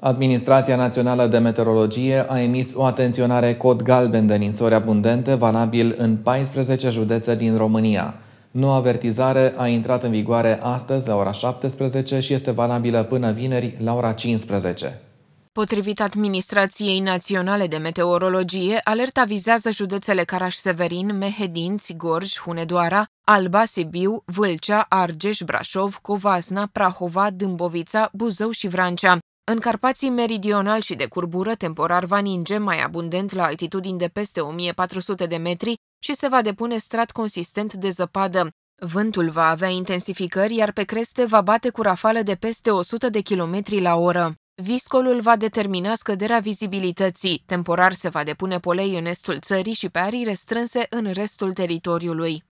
Administrația Națională de Meteorologie a emis o atenționare cod galben de ninsori abundente valabil în 14 județe din România. Noua avertizare a intrat în vigoare astăzi la ora 17 și este valabilă până vineri la ora 15. Potrivit Administrației Naționale de Meteorologie, alerta vizează județele Caraș-Severin, Mehedinți, Gorj, Hunedoara, Alba, Sibiu, Vâlcea, Argeș, Brașov, Covasna, Prahova, Dâmbovița, Buzău și Vrancea. În Carpații meridional și de curbură, temporar va ninge mai abundent la altitudini de peste 1400 de metri și se va depune strat consistent de zăpadă. Vântul va avea intensificări, iar pe creste va bate cu rafale de peste 100 de km la oră. Viscolul va determina scăderea vizibilității. Temporar se va depune polei în estul țării și pe arii restrânse în restul teritoriului.